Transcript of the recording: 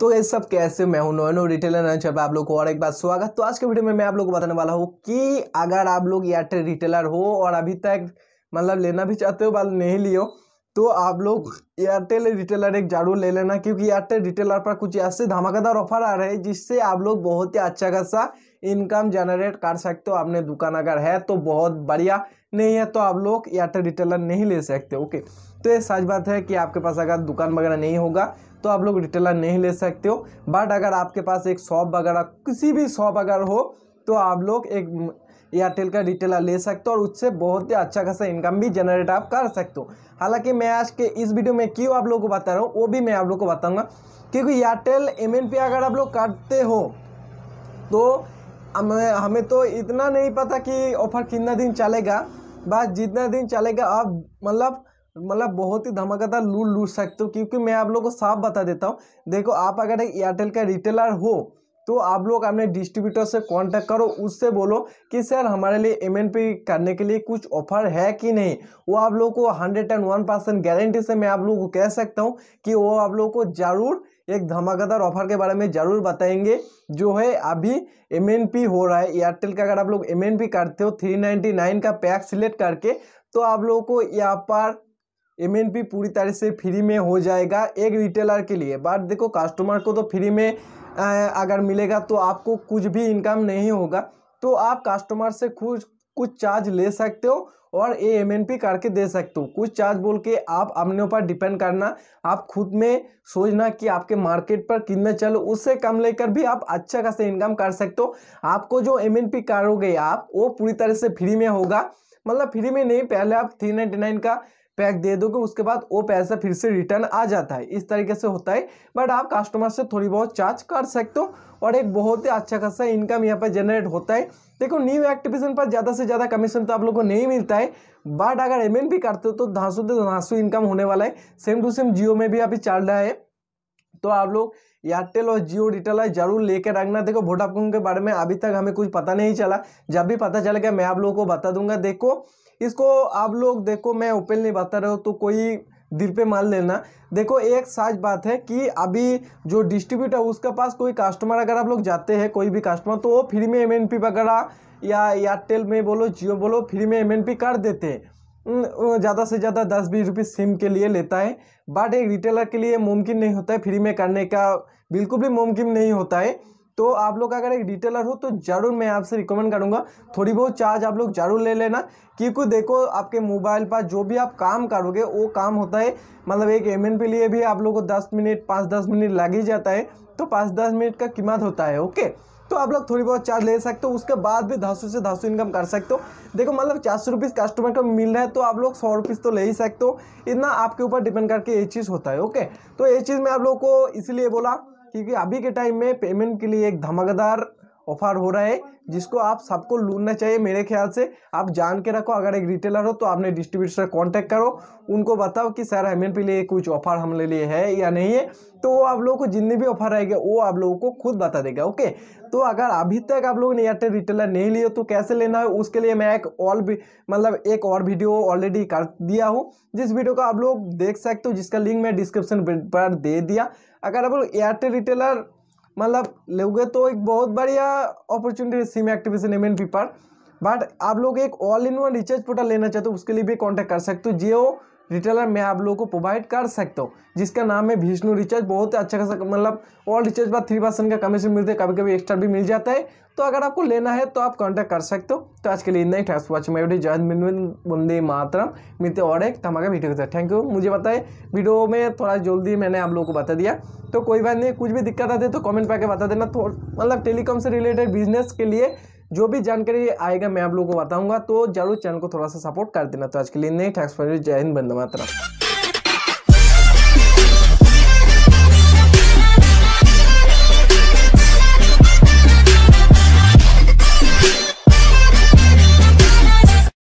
तो ये सब कैसे मैं हूँ नोनो रिटेलर नंचर पर आप लोग को और एक बार स्वागत तो आज के वीडियो में मैं आप लोग को बताने वाला हूँ कि अगर आप लोग एयरटेल रिटेलर तो हो और अभी तक मतलब लेना भी चाहते हो बाल नहीं लियो तो आप लोग एयरटेल रिटेलर एक जरूर ले लेना क्योंकि एयरटेल रिटेलर पर कुछ ऐसे धमाकेदार ऑफर आ रहे हैं जिससे आप लोग बहुत ही अच्छा खासा इनकम जनरेट कर सकते हो अपने दुकान अगर है तो बहुत बढ़िया नहीं है तो आप लोग एयरटेल रिटेलर नहीं ले सकते ओके तो ये सच बात है कि आपके पास अगर दुकान वगैरह नहीं होगा तो आप लोग रिटेलर नहीं ले सकते हो बट अगर आपके पास एक शॉप वगैरह किसी भी शॉप अगर हो तो आप लोग एक एयरटेल का रिटेलर ले सकते हो और उससे बहुत ही अच्छा खासा इनकम भी जनरेट आप कर सकते हो हालांकि मैं आज के इस वीडियो में क्यों आप लोगों को बता रहा हूँ वो भी मैं आप लोगों को बताऊँगा क्योंकि एयरटेल एम अगर आप लोग करते हो तो हमें हमें तो इतना नहीं पता कि ऑफ़र कितना दिन चलेगा बस जितना दिन चलेगा आप मतलब मतलब बहुत ही धमाकेदार लूट लूट सकते हो क्योंकि मैं आप लोगों को साफ बता देता हूँ देखो आप अगर एक एयरटेल का रिटेलर हो तो आप लोग अपने डिस्ट्रीब्यूटर से कांटेक्ट करो उससे बोलो कि सर हमारे लिए एम करने के लिए कुछ ऑफर है कि नहीं वो आप लोगों को hundred and one percent guarantee से मैं आप लोगों को कह सकता हूँ कि वो आप लोग को ज़रूर एक धमाकेदार ऑफर के बारे में ज़रूर बताएंगे जो है अभी एम हो रहा है एयरटेल का अगर आप लोग एम करते हो 399 का पैक सिलेक्ट करके तो आप लोगों को यहाँ पर एम पूरी तरह से फ्री में हो जाएगा एक रिटेलर के लिए बट देखो कस्टमर को तो फ्री में अगर मिलेगा तो आपको कुछ भी इनकम नहीं होगा तो आप कस्टमर से खुद कुछ चार्ज ले सकते हो और ये एम करके दे सकते हो कुछ चार्ज बोल के आप अपने ऊपर डिपेंड करना आप खुद में सोचना कि आपके मार्केट पर कितने चलो उससे कम लेकर भी आप अच्छा खासा इनकम कर सकते हो आपको जो एम एन पी करोगे आप वो पूरी तरह से फ्री में होगा मतलब फ्री में नहीं पहले आप थ्री नाइन्टी नाइन का पैक दे दोगे उसके बाद वो पैसा फिर से रिटर्न आ जाता है इस तरीके से होता है बट आप कस्टमर से थोड़ी बहुत चार्ज कर सकते हो और एक बहुत ही अच्छा खासा इनकम यहाँ पर जनरेट होता है देखो न्यू एक्टिवेशन पर ज़्यादा से ज़्यादा कमीशन तो आप लोग को नहीं मिलता है बट अगर एम भी करते हो तो धांसू से धांसू इनकम होने वाला है सेम टू सेम जियो में भी अभी चल रहा है तो आप लोग एयरटेल और जियो डिटेलाइज जरूर लेकर रखना देखो वोडाफोन के बारे में अभी तक हमें कुछ पता नहीं चला जब भी पता चल गया मैं आप लोगों को बता दूंगा देखो इसको आप लोग देखो मैं ओपनली बता रहा हूँ तो कोई दिल पे मान लेना देखो एक साज बात है कि अभी जो डिस्ट्रीब्यूटर उसके पास कोई कस्टमर अगर आप लोग जाते हैं कोई भी कस्टमर तो वो फ्री में एम वगैरह या एयरटेल में बोलो जियो बोलो फ्री में एम कर देते हैं ज़्यादा से ज़्यादा दस बीस रुपये सिम के लिए लेता है बट एक रिटेलर के लिए मुमकिन नहीं होता है फ्री में करने का बिल्कुल भी मुमकिन नहीं होता है तो आप लोग अगर एक रिटेलर हो तो ज़रूर मैं आपसे रिकमेंड करूँगा थोड़ी बहुत चार्ज आप लोग ज़रूर ले लेना क्योंकि देखो आपके मोबाइल पर जो भी आप काम करोगे वो काम होता है मतलब एक एम के लिए भी आप लोग को दस मिनट पाँच दस मिनट लग ही जाता है तो पाँच दस मिनट का कीमत होता है ओके तो आप लोग थोड़ी बहुत चार्ज ले सकते हो उसके बाद भी धासु से धासु इनकम कर सकते हो देखो मतलब चार सौ रुपीज़ कस्टमर को मिल रहा है तो आप लोग सौ रुपीज़ तो ले ही सकते हो इतना आपके ऊपर डिपेंड करके ये चीज़ होता है ओके तो ये चीज़ मैं आप लोग को इसलिए बोला क्योंकि अभी के टाइम में पेमेंट के लिए एक धमाकेदार ऑफर हो रहा है जिसको आप सबको लूनना चाहिए मेरे ख्याल से आप जान के रखो अगर एक रिटेलर हो तो आपने डिस्ट्रीब्यूटर से कॉन्टैक्ट करो उनको बताओ कि सर एम पी लिए कुछ ऑफर हमने लिए है या नहीं है तो वो आप लोगों को जितने भी ऑफर आएगा वो आप लोगों को खुद बता देगा ओके तो अगर अभी तक आप लोगों ने एयरटेल रिटेलर नहीं लिए तो कैसे लेना है उसके लिए मैं एक और मतलब एक और वीडियो ऑलरेडी कर दिया हूँ जिस वीडियो को आप लोग देख सकते हो जिसका लिंक मैं डिस्क्रिप्शन पर दे दिया अगर आप लोग एयरटेल रिटेलर मतलब लोगे तो एक बहुत बढ़िया अपॉर्चुनिटी है SIM activation M N P पर बट आप लोग एक all in one recharge portal लेना चाहते हो उसके लिए भी कॉन्टैक्ट कर सकते हो जियो रिटेलर मैं आप लोगों को प्रोवाइड कर सकता हूँ जिसका नाम है विष्णु रिचार्ज बहुत अच्छा खासा मतलब ऑल रिचार्ज बाद थ्री परसेंट का कमीशन मिलता है कभी कभी एक्स्ट्रा भी मिल जाता है तो अगर आपको लेना है तो आप कॉन्टैक्ट कर सकते हो तो आज के लिए इतना ही थैंक्स वॉच माई वीडियो जय बंदे मातरम मिलते और एक धमाका वीडियो के थैंक यू मुझे बताए वीडियो में थोड़ा जल्दी मैंने आप लोगों को बता दिया तो कोई बात नहीं कुछ भी दिक्कत आती है तो कमेंट करके बता देना मतलब टेलीकॉम से रिलेटेड बिजनेस के लिए जो भी जानकारी आएगा मैं आप लोगों को बताऊंगा तो जरूर चैनल को थोड़ा सा सपोर्ट कर देना तो आज के लिए नहीं थैंक्स फॉर जय हिंद बंद मात्रा